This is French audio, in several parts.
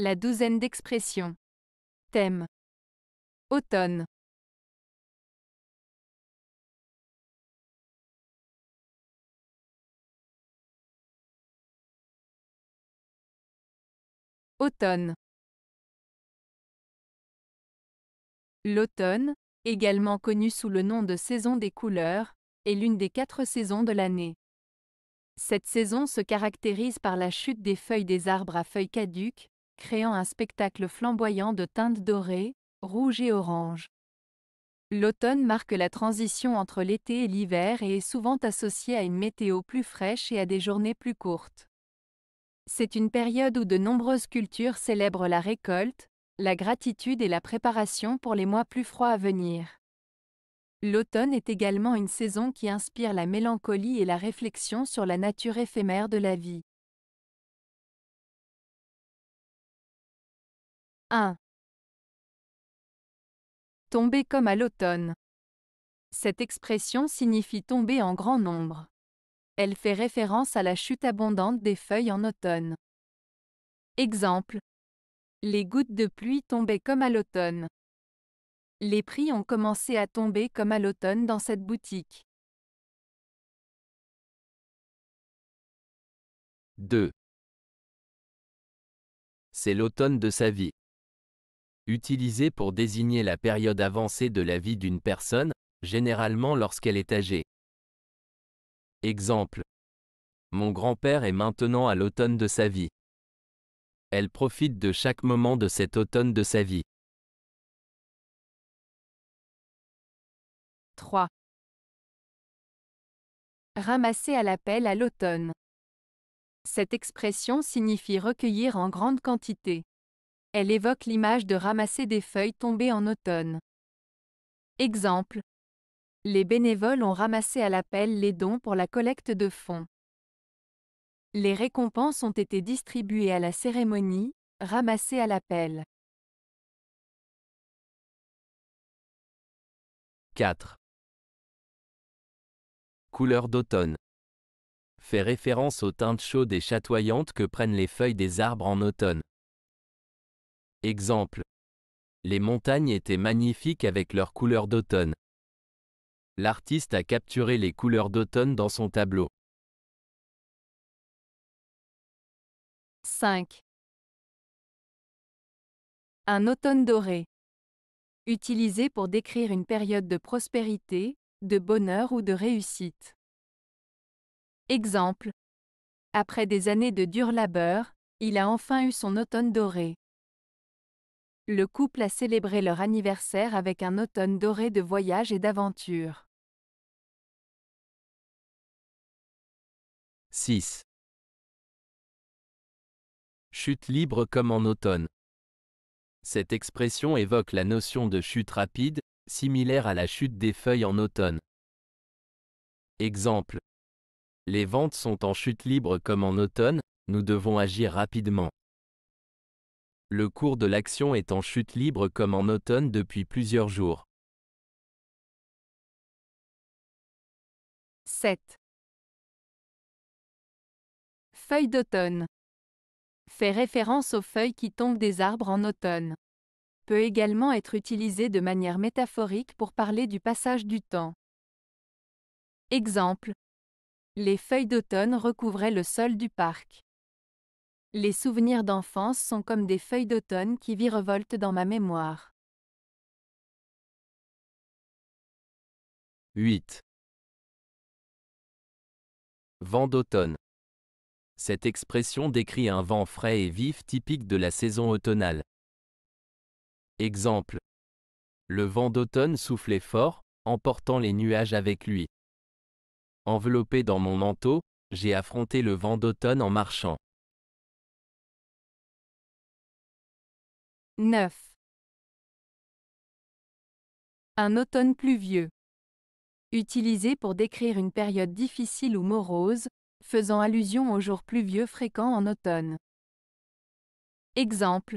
La douzaine d'expressions. Thème. Automne. Automne. L'automne, également connu sous le nom de saison des couleurs, est l'une des quatre saisons de l'année. Cette saison se caractérise par la chute des feuilles des arbres à feuilles caduques, créant un spectacle flamboyant de teintes dorées, rouges et oranges. L'automne marque la transition entre l'été et l'hiver et est souvent associé à une météo plus fraîche et à des journées plus courtes. C'est une période où de nombreuses cultures célèbrent la récolte, la gratitude et la préparation pour les mois plus froids à venir. L'automne est également une saison qui inspire la mélancolie et la réflexion sur la nature éphémère de la vie. 1. Tomber comme à l'automne. Cette expression signifie tomber en grand nombre. Elle fait référence à la chute abondante des feuilles en automne. Exemple. Les gouttes de pluie tombaient comme à l'automne. Les prix ont commencé à tomber comme à l'automne dans cette boutique. 2. C'est l'automne de sa vie utilisé pour désigner la période avancée de la vie d'une personne, généralement lorsqu'elle est âgée. Exemple. Mon grand-père est maintenant à l'automne de sa vie. Elle profite de chaque moment de cet automne de sa vie. 3. Ramasser à l'appel à l'automne. Cette expression signifie recueillir en grande quantité. Elle évoque l'image de ramasser des feuilles tombées en automne. Exemple. Les bénévoles ont ramassé à l'appel les dons pour la collecte de fonds. Les récompenses ont été distribuées à la cérémonie, ramassées à l'appel. 4. Couleur d'automne. Fait référence aux teintes chaudes et chatoyantes que prennent les feuilles des arbres en automne. Exemple. Les montagnes étaient magnifiques avec leurs couleurs d'automne. L'artiste a capturé les couleurs d'automne dans son tableau. 5. Un automne doré. Utilisé pour décrire une période de prospérité, de bonheur ou de réussite. Exemple. Après des années de dur labeur, il a enfin eu son automne doré. Le couple a célébré leur anniversaire avec un automne doré de voyages et d'aventures. 6. Chute libre comme en automne. Cette expression évoque la notion de chute rapide, similaire à la chute des feuilles en automne. Exemple. Les ventes sont en chute libre comme en automne, nous devons agir rapidement. Le cours de l'action est en chute libre comme en automne depuis plusieurs jours. 7. Feuilles d'automne. Fait référence aux feuilles qui tombent des arbres en automne. Peut également être utilisé de manière métaphorique pour parler du passage du temps. Exemple. Les feuilles d'automne recouvraient le sol du parc. Les souvenirs d'enfance sont comme des feuilles d'automne qui virevoltent dans ma mémoire. 8. Vent d'automne. Cette expression décrit un vent frais et vif typique de la saison automnale. Exemple. Le vent d'automne soufflait fort, emportant les nuages avec lui. Enveloppé dans mon manteau, j'ai affronté le vent d'automne en marchant. 9. Un automne pluvieux. Utilisé pour décrire une période difficile ou morose, faisant allusion aux jours pluvieux fréquents en automne. Exemple.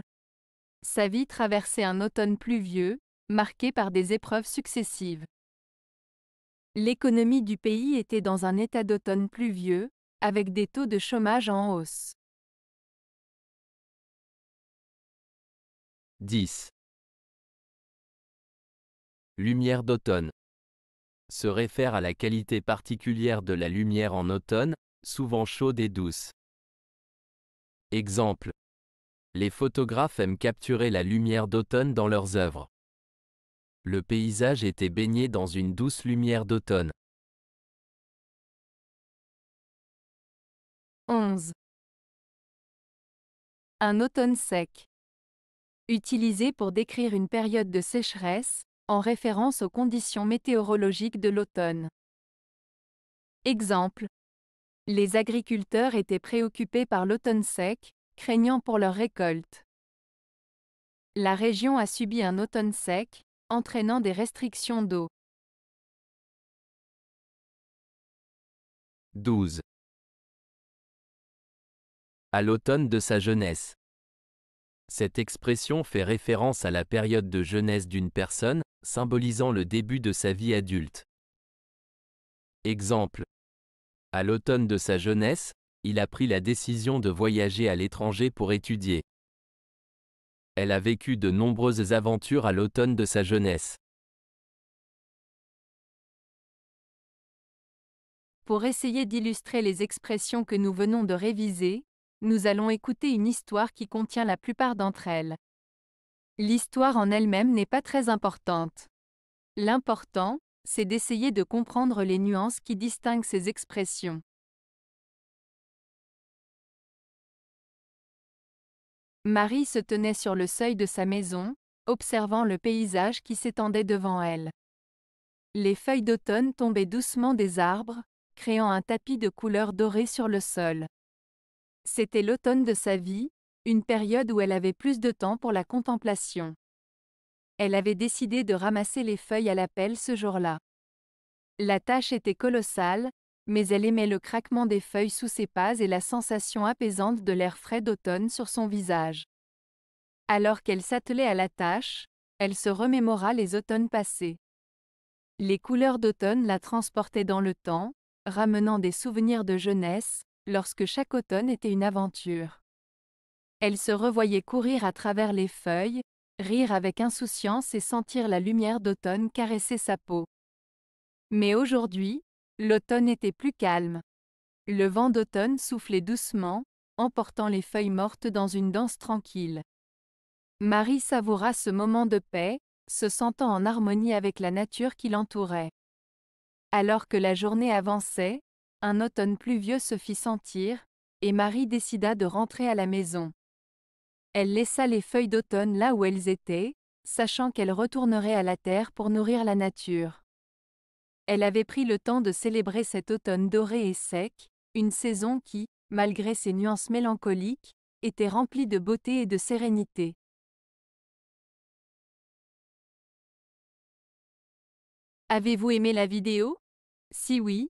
Sa vie traversait un automne pluvieux, marqué par des épreuves successives. L'économie du pays était dans un état d'automne pluvieux, avec des taux de chômage en hausse. 10. Lumière d'automne. Se réfère à la qualité particulière de la lumière en automne, souvent chaude et douce. Exemple. Les photographes aiment capturer la lumière d'automne dans leurs œuvres. Le paysage était baigné dans une douce lumière d'automne. 11. Un automne sec utilisé pour décrire une période de sécheresse, en référence aux conditions météorologiques de l'automne. Exemple. Les agriculteurs étaient préoccupés par l'automne sec, craignant pour leur récolte. La région a subi un automne sec, entraînant des restrictions d'eau. 12. À l'automne de sa jeunesse. Cette expression fait référence à la période de jeunesse d'une personne, symbolisant le début de sa vie adulte. Exemple. À l'automne de sa jeunesse, il a pris la décision de voyager à l'étranger pour étudier. Elle a vécu de nombreuses aventures à l'automne de sa jeunesse. Pour essayer d'illustrer les expressions que nous venons de réviser, nous allons écouter une histoire qui contient la plupart d'entre elles. L'histoire en elle-même n'est pas très importante. L'important, c'est d'essayer de comprendre les nuances qui distinguent ces expressions. Marie se tenait sur le seuil de sa maison, observant le paysage qui s'étendait devant elle. Les feuilles d'automne tombaient doucement des arbres, créant un tapis de couleur dorée sur le sol. C'était l'automne de sa vie, une période où elle avait plus de temps pour la contemplation. Elle avait décidé de ramasser les feuilles à la pelle ce jour-là. La tâche était colossale, mais elle aimait le craquement des feuilles sous ses pas et la sensation apaisante de l'air frais d'automne sur son visage. Alors qu'elle s'attelait à la tâche, elle se remémora les automnes passés. Les couleurs d'automne la transportaient dans le temps, ramenant des souvenirs de jeunesse, lorsque chaque automne était une aventure. Elle se revoyait courir à travers les feuilles, rire avec insouciance et sentir la lumière d'automne caresser sa peau. Mais aujourd'hui, l'automne était plus calme. Le vent d'automne soufflait doucement, emportant les feuilles mortes dans une danse tranquille. Marie savoura ce moment de paix, se sentant en harmonie avec la nature qui l'entourait. Alors que la journée avançait, un automne pluvieux se fit sentir, et Marie décida de rentrer à la maison. Elle laissa les feuilles d'automne là où elles étaient, sachant qu'elle retournerait à la terre pour nourrir la nature. Elle avait pris le temps de célébrer cet automne doré et sec, une saison qui, malgré ses nuances mélancoliques, était remplie de beauté et de sérénité. Avez-vous aimé la vidéo Si oui,